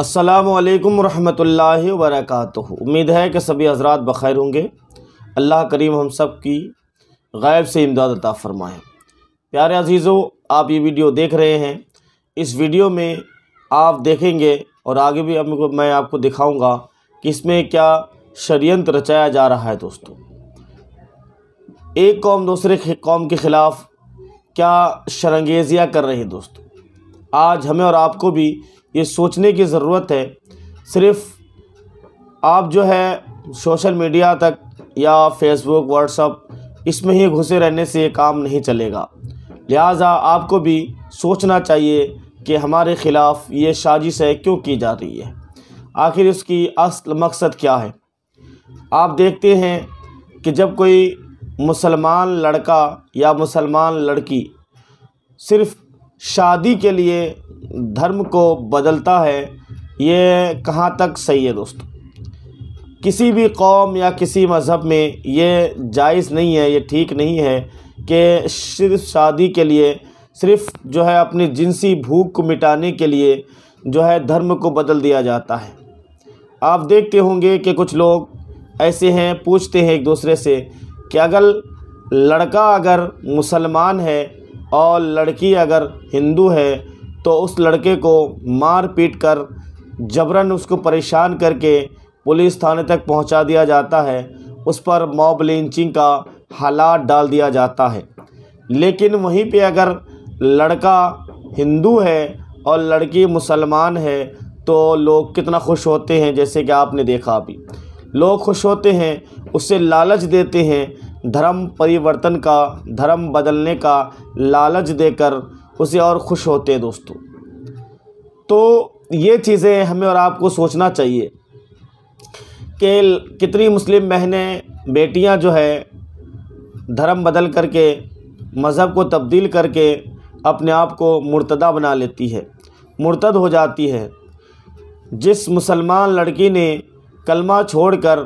असलकम वरहमल वरक उम्मीद है कि सभी हजरात बखैर होंगे अल्लाह करीम हम सब की ग़ायब से इमदाद अता फ़रमाएँ प्यारे अजीज़ों आप ये वीडियो देख रहे हैं इस वीडियो में आप देखेंगे और आगे भी अब मैं आपको दिखाऊंगा कि इसमें क्या षडयंत रचाया जा रहा है दोस्तों एक कौम दूसरे कौम के ख़िलाफ़ क्या शरंगेजियाँ कर रही है दोस्तों आज हमें और आपको भी ये सोचने की ज़रूरत है सिर्फ आप जो है सोशल मीडिया तक या फेसबुक व्हाट्सअप इसमें ही घुसे रहने से ये काम नहीं चलेगा लिहाजा आपको भी सोचना चाहिए कि हमारे ख़िलाफ़ ये साजिश है क्यों की जा रही है आखिर इसकी असल मकसद क्या है आप देखते हैं कि जब कोई मुसलमान लड़का या मुसलमान लड़की सिर्फ शादी के लिए धर्म को बदलता है ये कहाँ तक सही है दोस्तों किसी भी कौम या किसी मज़हब में ये जायज़ नहीं है ये ठीक नहीं है कि सिर्फ शादी के लिए सिर्फ जो है अपनी जिनसी भूख को मिटाने के लिए जो है धर्म को बदल दिया जाता है आप देखते होंगे कि कुछ लोग ऐसे हैं पूछते हैं एक दूसरे से कि अगर लड़का अगर मुसलमान है और लड़की अगर हिंदू है तो उस लड़के को मार पीट कर जबरन उसको परेशान करके पुलिस थाने तक पहुंचा दिया जाता है उस पर मॉब लिंचिंग का हालात डाल दिया जाता है लेकिन वहीं पे अगर लड़का हिंदू है और लड़की मुसलमान है तो लोग कितना खुश होते हैं जैसे कि आपने देखा अभी लोग खुश होते हैं उससे लालच देते हैं धर्म परिवर्तन का धर्म बदलने का लालच देकर उसे और खुश होते हैं दोस्तों तो ये चीज़ें हमें और आपको सोचना चाहिए कि कितनी मुस्लिम बहनें बेटियां जो है धर्म बदल करके मज़हब को तब्दील करके अपने आप को मुर्तदा बना लेती है मुर्तद हो जाती है जिस मुसलमान लड़की ने कलमा छोड़कर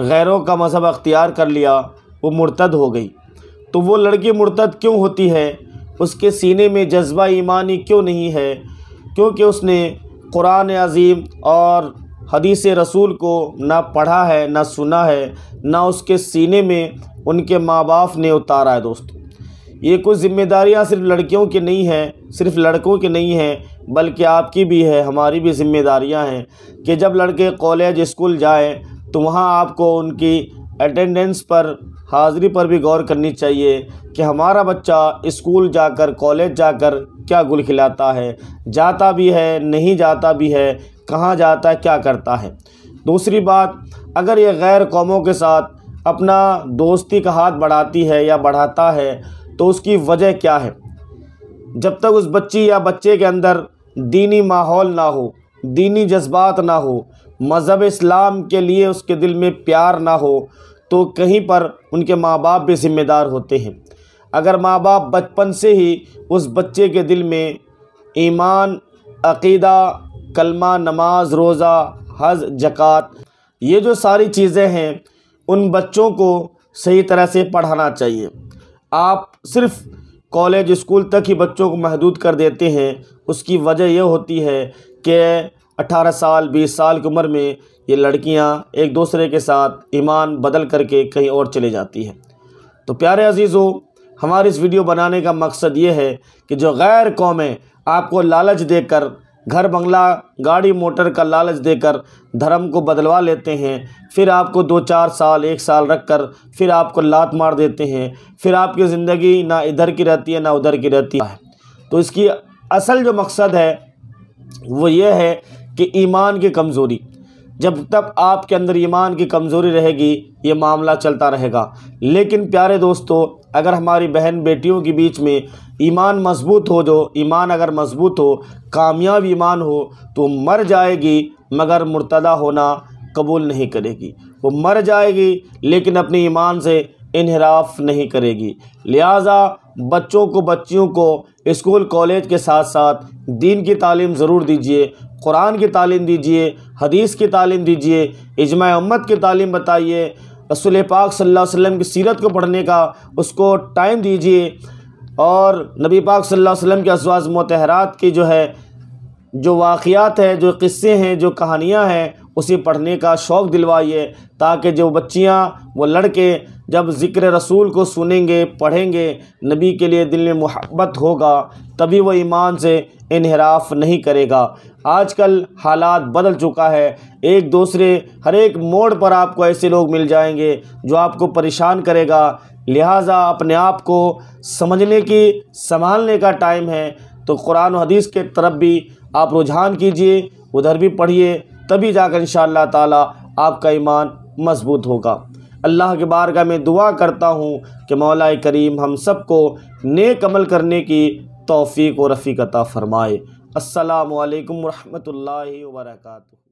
गैरों का मज़हब अख्तियार कर लिया वो मुर्तद हो गई तो वो लड़की मुर्तद क्यों होती है उसके सीने में जज्बा ईमानी क्यों नहीं है क्योंकि उसने कुरान अज़ीम और हदीस रसूल को ना पढ़ा है ना सुना है ना उसके सीने में उनके माँ बाप ने उतारा है दोस्तों ये कुछ ज़िम्मेदारियाँ सिर्फ लड़कियों की नहीं हैं सिर्फ लड़कों की नहीं हैं बल्कि आपकी भी है हमारी भी ज़िम्मेदारियाँ हैं कि जब लड़के कॉलेज स्कूल जाएँ तो वहाँ आपको उनकी अटेंडेंस पर हाज़िरी पर भी गौर करनी चाहिए कि हमारा बच्चा स्कूल जाकर कॉलेज जाकर क्या गुल खिलाता है जाता भी है नहीं जाता भी है कहाँ जाता है क्या करता है दूसरी बात अगर ये गैर कौमों के साथ अपना दोस्ती का हाथ बढ़ाती है या बढ़ाता है तो उसकी वजह क्या है जब तक उस बच्ची या बच्चे के अंदर दीनी माहौल ना हो दीनी जज्बात ना हो मज़हब इस्लाम के लिए उसके दिल में प्यार ना हो तो कहीं पर उनके माँ बाप भी ज़िम्मेदार होते हैं अगर माँ बाप बचपन से ही उस बच्चे के दिल में ईमान अकीदा कलमा नमाज रोज़ा हज जक़ात ये जो सारी चीज़ें हैं उन बच्चों को सही तरह से पढ़ाना चाहिए आप सिर्फ़ कॉलेज स्कूल तक ही बच्चों को महदूद कर देते हैं उसकी वजह यह होती है कि अट्ठारह साल बीस साल की उम्र में ये लड़कियाँ एक दूसरे के साथ ईमान बदल करके कहीं और चले जाती हैं तो प्यारे अजीज़ों हमारे इस वीडियो बनाने का मकसद ये है कि जो गैर कौमें आपको लालच देकर घर बंगला गाड़ी मोटर का लालच देकर धर्म को बदलवा लेते हैं फिर आपको दो चार साल एक साल रख कर फिर आपको लात मार देते हैं फिर आपकी ज़िंदगी ना इधर की रहती है ना उधर की रहती है तो इसकी असल जो मकसद है वो ये है कि ईमान की कमज़ोरी जब तक आपके अंदर ईमान की कमज़ोरी रहेगी ये मामला चलता रहेगा लेकिन प्यारे दोस्तों अगर हमारी बहन बेटियों के बीच में ईमान मजबूत हो जो ईमान अगर मजबूत हो कामयाब ईमान हो तो मर जाएगी मगर मुर्तदा होना कबूल नहीं करेगी वो मर जाएगी लेकिन अपने ईमान से इनहराफ नहीं करेगी लिहाजा बच्चों को बच्चियों को स्कूल कॉलेज के साथ साथ दीन की तालीम ज़रूर दीजिए कुरान की तालीम दीजिए हदीस की तालीम दीजिए इजमा उम्मत की तालीम बताइए रसूल पाक सल्लल्लाहु अलैहि वसल्लम की सीरत को पढ़ने का उसको टाइम दीजिए और नबी पाक सल्लल्लाहु अलैहि वसल्लम के अजवाज मतहरात की जो है जो वाक़ात हैं जो किस्से हैं जो कहानियाँ हैं उसे पढ़ने का शौक़ दिलवाइए ताकि जो बच्चियाँ वो लड़के जब ज़िक्र रसूल को सुनेंगे पढ़ेंगे नबी के लिए दिल में मोहब्बत होगा तभी वह ईमान से इनहराफ नहीं करेगा आजकल हालात बदल चुका है एक दूसरे हर एक मोड़ पर आपको ऐसे लोग मिल जाएंगे जो आपको परेशान करेगा लिहाजा अपने आप को समझने की संभालने का टाइम है तो कुरान हदीस के तरफ भी आप रुझान कीजिए उधर भी पढ़िए तभी जाकर इन ताला आपका ईमान मजबूत होगा अल्लाह के बारगाह में दुआ करता हूँ कि मौला करीम हम सबको नेक अमल करने की तौफीक और रफ़ीकता फ़रमाए अल्लाम वरहमल वर्का